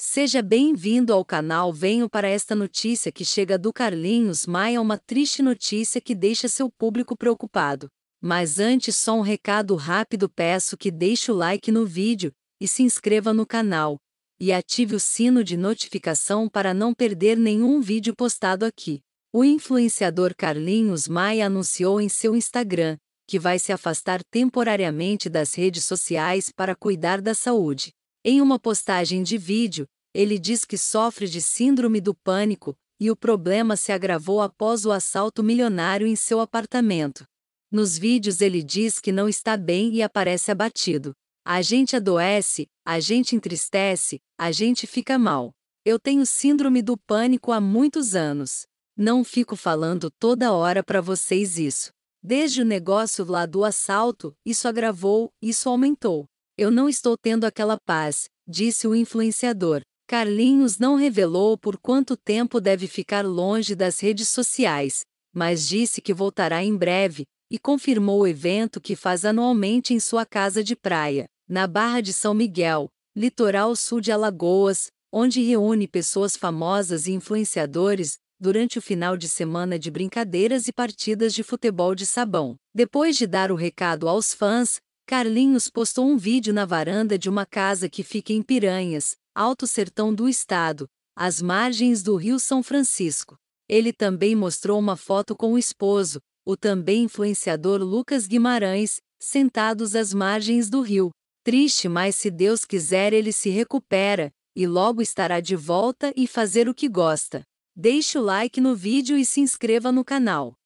Seja bem-vindo ao canal. Venho para esta notícia que chega do Carlinhos Maia, uma triste notícia que deixa seu público preocupado. Mas antes, só um recado rápido: peço que deixe o like no vídeo e se inscreva no canal. E ative o sino de notificação para não perder nenhum vídeo postado aqui. O influenciador Carlinhos Maia anunciou em seu Instagram que vai se afastar temporariamente das redes sociais para cuidar da saúde. Em uma postagem de vídeo, ele diz que sofre de síndrome do pânico e o problema se agravou após o assalto milionário em seu apartamento. Nos vídeos ele diz que não está bem e aparece abatido. A gente adoece, a gente entristece, a gente fica mal. Eu tenho síndrome do pânico há muitos anos. Não fico falando toda hora para vocês isso. Desde o negócio lá do assalto, isso agravou, isso aumentou. Eu não estou tendo aquela paz, disse o influenciador. Carlinhos não revelou por quanto tempo deve ficar longe das redes sociais, mas disse que voltará em breve e confirmou o evento que faz anualmente em sua casa de praia, na Barra de São Miguel, litoral sul de Alagoas, onde reúne pessoas famosas e influenciadores durante o final de semana de brincadeiras e partidas de futebol de sabão. Depois de dar o recado aos fãs, Carlinhos postou um vídeo na varanda de uma casa que fica em Piranhas, Alto Sertão do Estado, às margens do Rio São Francisco. Ele também mostrou uma foto com o esposo, o também influenciador Lucas Guimarães, sentados às margens do rio. Triste, mas se Deus quiser, ele se recupera e logo estará de volta e fazer o que gosta. Deixe o like no vídeo e se inscreva no canal.